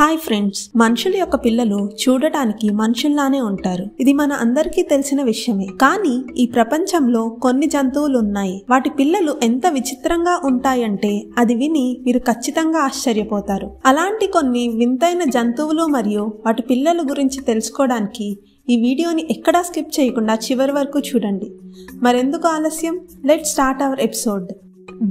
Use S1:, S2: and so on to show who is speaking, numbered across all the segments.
S1: hi friends మనుషుల యొక్క పిల్లలు చూడటానికి మనుషుల్లానే ఉంటారు ఇది మన అందరికీ తెలిసిన విషయమే కానీ ఈ ప్రపంచంలో కొన్ని జంతువులు ఉన్నాయి వాటి పిల్లలు ఎంత విచిత్రంగా ఉంటాయంటే అది విని మీరు ఖచ్చితంగా ఆశ్చర్యపోతారు అలాంటి కొన్ని వింతైన జంతువులు మరియు వాటి పిల్లల గురించి తెలుసుకోవడానికి ఈ వీడియోని ఎక్కడా స్కిప్ చేయకుండా చివరి వరకు చూడండి మరెందుకు ఆలస్యం let start our episode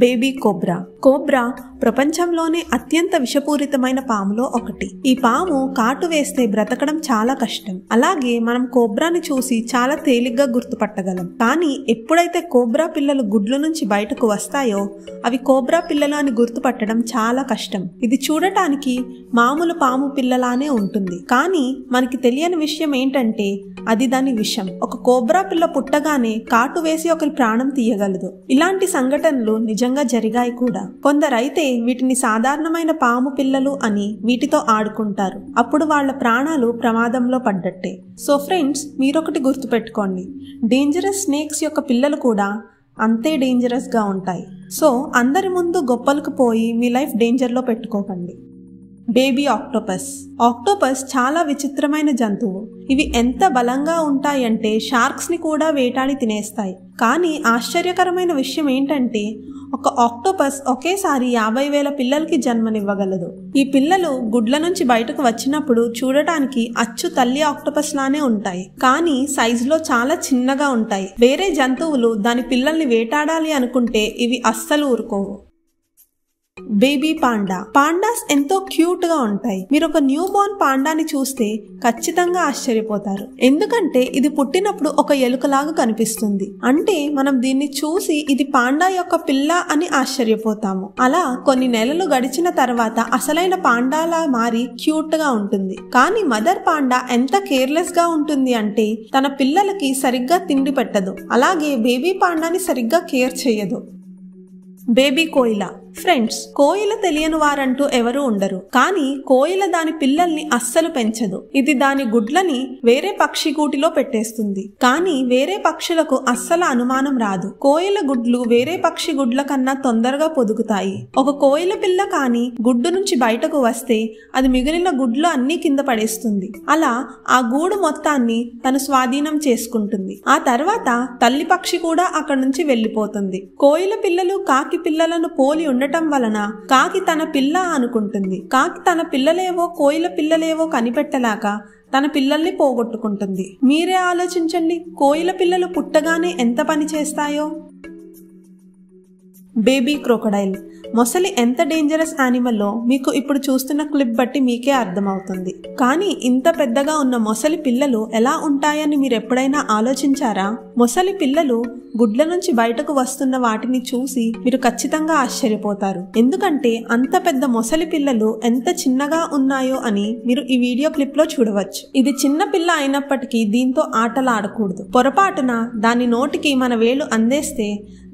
S1: baby cobra cobra ప్రపంచంలోనే అత్యంత విషపూరితమైన పాములో ఒకటి ఈ పాము కాటు వేస్తే బ్రతకడం చాలా కష్టం అలాగే మనం కోబ్రాని చూసి చాలా తేలిగ్గా గుర్తుపట్టగలం కానీ ఎప్పుడైతే కోబ్రా పిల్లలు గుడ్ల నుంచి బయటకు వస్తాయో అవి కోబ్రా పిల్లలు అని గుర్తుపట్టడం చాలా కష్టం ఇది చూడటానికి మామూలు పాము పిల్లలానే ఉంటుంది కానీ మనకి తెలియని విషయం ఏంటంటే అది దాని విషయం ఒక కోబ్రా పిల్ల పుట్టగానే కాటు వేసి ఒకరి ప్రాణం తీయగలదు ఇలాంటి సంఘటనలు నిజంగా జరిగాయి కూడా కొందరైతే వీటిని సాధారణమైన పాము పిల్లలు అని వీటితో ఆడుకుంటారు అప్పుడు వాళ్ళ ప్రాణాలు ప్రమాదంలో పడ్డట్టే సో ఫ్రెండ్స్ మీరొకటి గుర్తుపెట్టుకోండి డేంజరస్ స్నేక్స్ యొక్క పిల్లలు కూడా అంతే డేంజరస్గా ఉంటాయి సో అందరి ముందు గొప్పలకు పోయి మీ లైఫ్ డేంజర్లో పెట్టుకోకండి బేబీ ఆక్టోపస్ ఆక్టోపస్ చాలా విచిత్రమైన జంతువు ఇవి ఎంత బలంగా ఉంటాయంటే షార్క్స్ని కూడా వేటాడి తినేస్తాయి కానీ ఆశ్చర్యకరమైన విషయం ఏంటంటే ఒక ఆక్టోపస్ ఒకేసారి యాభై వేల పిల్లలకి జన్మనివ్వగలదు ఈ పిల్లలు గుడ్ల నుంచి బయటకు వచ్చినప్పుడు చూడటానికి అచ్చు తల్లి ఆక్టోపస్ లానే ఉంటాయి కానీ సైజులో చాలా చిన్నగా ఉంటాయి వేరే జంతువులు దాని పిల్లల్ని వేటాడాలి అనుకుంటే ఇవి అస్సలు ఊరుకోవు బేబీ పాండా పాండాస్ ఎంతో క్యూట్ గా ఉంటాయి మీరు ఒక న్యూ బోర్న్ పాండాని చూస్తే ఖచ్చితంగా ఆశ్చర్యపోతారు ఎందుకంటే ఇది పుట్టినప్పుడు ఒక ఎలుకలాగా కనిపిస్తుంది అంటే మనం దీన్ని చూసి ఇది పాండా యొక్క పిల్ల అని ఆశ్చర్యపోతాము అలా కొన్ని నెలలు గడిచిన తర్వాత అసలైన పాండాలా మారి క్యూట్ గా ఉంటుంది కానీ మదర్ పాండా ఎంత కేర్లెస్ గా ఉంటుంది అంటే తన పిల్లలకి సరిగ్గా తిండి పెట్టదు అలాగే బేబీ పాండాని సరిగ్గా కేర్ చేయదు బేబీ కోయిలా ఫ్రెండ్స్ కోయిల తెలియని వారంటూ ఎవరూ ఉండరు కానీ కోయిల దాని పిల్లల్ని అస్సలు పెంచదు ఇది దాని గుడ్లని వేరే పక్షి గూటిలో పెట్టేస్తుంది కానీ వేరే పక్షులకు అస్సలు అనుమానం రాదు కోయిల గుడ్లు వేరే పక్షి గుడ్ల కన్నా తొందరగా పొదుగుతాయి ఒక కోయిల పిల్ల కాని గుడ్డు నుంచి బయటకు వస్తే అది మిగిలిన గుడ్లు అన్ని కింద పడేస్తుంది అలా ఆ గూడు మొత్తాన్ని తను స్వాధీనం చేసుకుంటుంది ఆ తర్వాత తల్లి పక్షి కూడా అక్కడి నుంచి వెళ్లిపోతుంది కోయిల పిల్లలు కాకి పిల్లలను పోలి ఉండడం ఉండటం వలన కాకి తన పిల్ల అనుకుంటుంది కాకి తన పిల్లలేవో కోయిల పిల్లలేవో కనిపెట్టలేక తన పిల్లల్ని పోగొట్టుకుంటుంది మీరే ఆలోచించండి కోయిల పిల్లలు పుట్టగానే ఎంత పని చేస్తాయో బేబీ క్రోకడైల్ మొసలి ఎంత డేంజరస్ యానిమల్లో మీకు ఇప్పుడు చూస్తున్న క్లిప్ బట్టి మీకే అర్థమవుతుంది కానీ ఇంత పెద్దగా ఉన్న మొసలి పిల్లలు ఎలా ఉంటాయని మీరు ఎప్పుడైనా ఆలోచించారా మొసలి పిల్లలు గుడ్ల నుంచి బయటకు వస్తున్న వాటిని చూసి మీరు ఖచ్చితంగా ఆశ్చర్యపోతారు ఎందుకంటే అంత పెద్ద మొసలి పిల్లలు ఎంత చిన్నగా ఉన్నాయో అని మీరు ఈ వీడియో క్లిప్ లో చూడవచ్చు ఇది చిన్న పిల్ల అయినప్పటికీ దీంతో ఆటలు ఆడకూడదు పొరపాటున దాని నోటికి మన వేలు అందేస్తే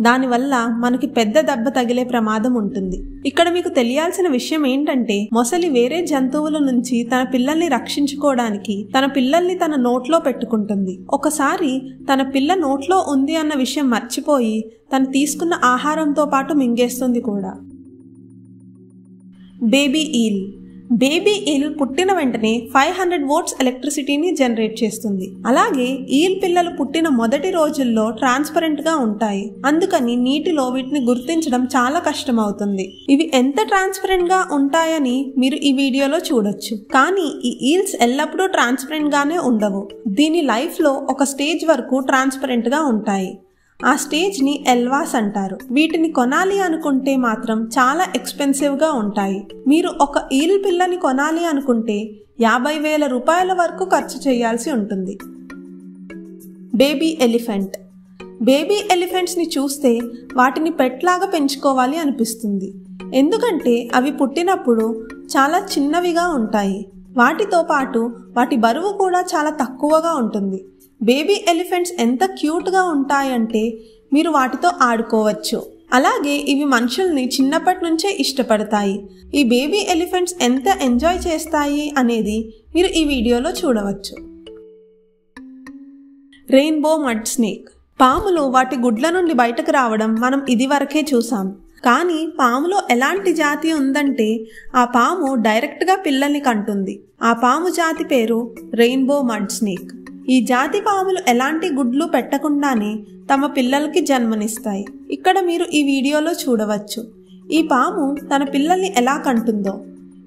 S1: దానివల్ల మనకి పెద్ద పెద్ద దెబ్బ తగిలే ప్రమాదం ఉంటుంది ఇక్కడ మీకు తెలియాల్సిన విషయం ఏంటంటే మొసలి వేరే జంతువుల నుంచి తన పిల్లల్ని రక్షించుకోవడానికి తన పిల్లల్ని తన నోట్లో పెట్టుకుంటుంది ఒకసారి తన పిల్ల నోట్లో ఉంది అన్న విషయం మర్చిపోయి తను తీసుకున్న ఆహారంతో పాటు మింగేస్తుంది కూడా బేబీ ఈల్ బేబీ ఈల్ పుట్టిన వెంటనే ఫైవ్ హండ్రెడ్ వోట్స్ ఎలక్ట్రిసిటీని జనరేట్ చేస్తుంది అలాగే ఈల్ పిల్లలు పుట్టిన మొదటి రోజుల్లో ట్రాన్స్పరెంట్ గా ఉంటాయి అందుకని నీటిలో వీటిని గుర్తించడం చాలా కష్టం అవుతుంది ఇవి ఎంత ట్రాన్స్పరెంట్ గా ఉంటాయని మీరు ఈ వీడియోలో చూడొచ్చు కానీ ఈ ఈల్స్ ఎల్లప్పుడూ ట్రాన్స్పరెంట్ గానే ఉండవు దీని లైఫ్ లో ఒక స్టేజ్ వరకు ట్రాన్స్పరెంట్ గా ఉంటాయి ఆ స్టేజ్ని ఎల్వాస్ అంటారు వీటిని కొనాలి అనుకుంటే మాత్రం చాలా ఎక్స్పెన్సివ్గా ఉంటాయి మీరు ఒక ఈల్ పిల్లని కొనాలి అనుకుంటే యాభై వేల రూపాయల వరకు ఖర్చు చేయాల్సి ఉంటుంది బేబీ ఎలిఫెంట్ బేబీ ఎలిఫెంట్స్ని చూస్తే వాటిని పెట్లాగా పెంచుకోవాలి అనిపిస్తుంది ఎందుకంటే అవి పుట్టినప్పుడు చాలా చిన్నవిగా ఉంటాయి వాటితో పాటు వాటి బరువు కూడా చాలా తక్కువగా ఉంటుంది బేబీ ఎలిఫెంట్స్ ఎంత క్యూట్గా ఉంటాయంటే మీరు వాటితో ఆడుకోవచ్చు అలాగే ఇవి మనుషుల్ని చిన్నప్పటి నుంచే ఇష్టపడతాయి ఈ బేబీ ఎలిఫెంట్స్ ఎంత ఎంజాయ్ చేస్తాయి అనేది మీరు ఈ వీడియోలో చూడవచ్చు రెయిన్బో మడ్ స్నేక్ పాములు వాటి గుడ్ల నుండి బయటకు రావడం మనం ఇదివరకే చూసాం కానీ పాములో ఎలాంటి జాతి ఉందంటే ఆ పాము డైరెక్ట్గా పిల్లల్ని కంటుంది ఆ పాము జాతి పేరు రెయిన్బో మడ్ స్నేక్ ఈ జాతి పాములు ఎలాంటి గుడ్లు పెట్టకుండానే తమ పిల్లలకి జన్మనిస్తాయి ఇక్కడ మీరు ఈ వీడియోలో చూడవచ్చు ఈ పాము తన పిల్లల్ని ఎలా కంటుందో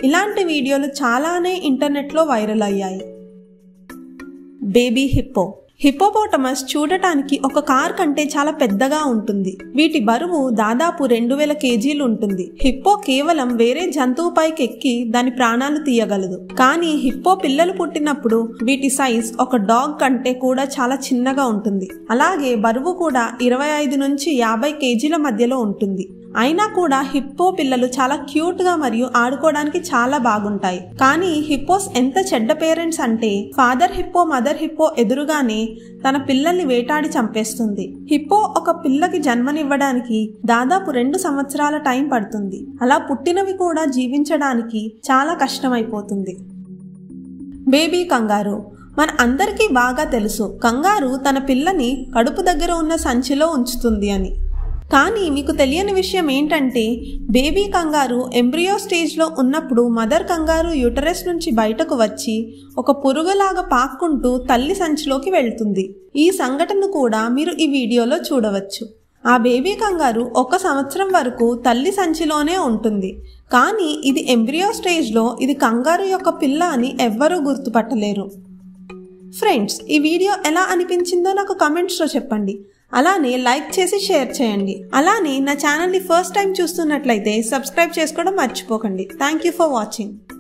S1: ఇలాంటి వీడియోలు చాలానే ఇంటర్నెట్లో వైరల్ అయ్యాయి బేబీ హిప్పో హిపోపోటమస్ చూడటానికి ఒక కార్ కంటే చాలా పెద్దగా ఉంటుంది వీటి బరువు దాదాపు రెండు వేల కేజీలు ఉంటుంది హిప్పో కేవలం వేరే జంతువుపైకి ఎక్కి దాని ప్రాణాలు తీయగలదు కానీ హిప్పో పిల్లలు పుట్టినప్పుడు వీటి సైజ్ ఒక డాగ్ కంటే కూడా చాలా చిన్నగా ఉంటుంది అలాగే బరువు కూడా ఇరవై ఐదు నుంచి యాభై కేజీల మధ్యలో ఉంటుంది అయినా కూడా హిప్పో పిల్లలు చాలా క్యూట్గా మరియు ఆడుకోవడానికి చాలా బాగుంటాయి కానీ హిప్పోస్ ఎంత చెడ్డ పేరెంట్స్ అంటే ఫాదర్ హిప్పో మదర్ హిప్పో ఎదురుగానే తన పిల్లల్ని వేటాడి చంపేస్తుంది హిప్పో ఒక పిల్లకి జన్మనివ్వడానికి దాదాపు రెండు సంవత్సరాల టైం పడుతుంది అలా పుట్టినవి కూడా జీవించడానికి చాలా కష్టమైపోతుంది బేబీ కంగారు మన అందరికీ బాగా తెలుసు కంగారు తన పిల్లని కడుపు దగ్గర ఉన్న సంచిలో ఉంచుతుంది అని కానీ మీకు తెలియని విషయం ఏంటంటే బేబీ కంగారు ఎంబ్రియో స్టేజ్లో ఉన్నప్పుడు మదర్ కంగారు యూటరస్ నుంచి బయటకు వచ్చి ఒక పురుగులాగా పాక్కుంటూ తల్లి సంచిలోకి వెళ్తుంది ఈ సంఘటన కూడా మీరు ఈ వీడియోలో చూడవచ్చు ఆ బేబీ కంగారు ఒక సంవత్సరం వరకు తల్లి సంచిలోనే ఉంటుంది కానీ ఇది ఎంబ్రియో స్టేజ్లో ఇది కంగారు యొక్క పిల్ల అని ఎవ్వరూ గుర్తుపట్టలేరు ఫ్రెండ్స్ ఈ వీడియో ఎలా అనిపించిందో నాకు కమెంట్స్లో చెప్పండి అలానే లైక్ చేసి షేర్ చేయండి అలానే నా ఛానల్ని ఫస్ట్ టైం చూస్తున్నట్లయితే సబ్స్క్రైబ్ చేసుకోవడం మర్చిపోకండి థ్యాంక్ యూ ఫర్ వాచింగ్